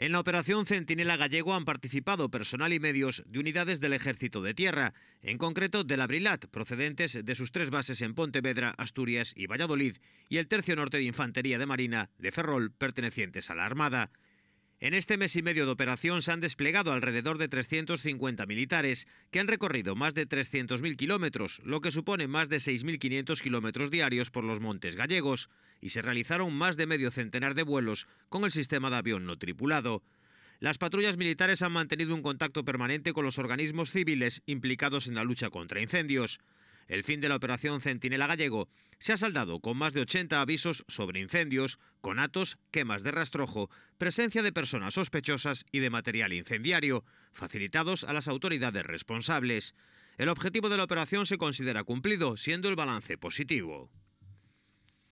En la operación Centinela Gallego han participado personal y medios de unidades del Ejército de Tierra, en concreto de la Brilat, procedentes de sus tres bases en Pontevedra, Asturias y Valladolid, y el Tercio Norte de Infantería de Marina de Ferrol, pertenecientes a la Armada. En este mes y medio de operación se han desplegado alrededor de 350 militares, que han recorrido más de 300.000 kilómetros, lo que supone más de 6.500 kilómetros diarios por los montes gallegos, y se realizaron más de medio centenar de vuelos con el sistema de avión no tripulado. Las patrullas militares han mantenido un contacto permanente con los organismos civiles implicados en la lucha contra incendios. El fin de la operación Centinela Gallego se ha saldado con más de 80 avisos sobre incendios, conatos, quemas de rastrojo, presencia de personas sospechosas y de material incendiario, facilitados a las autoridades responsables. El objetivo de la operación se considera cumplido, siendo el balance positivo.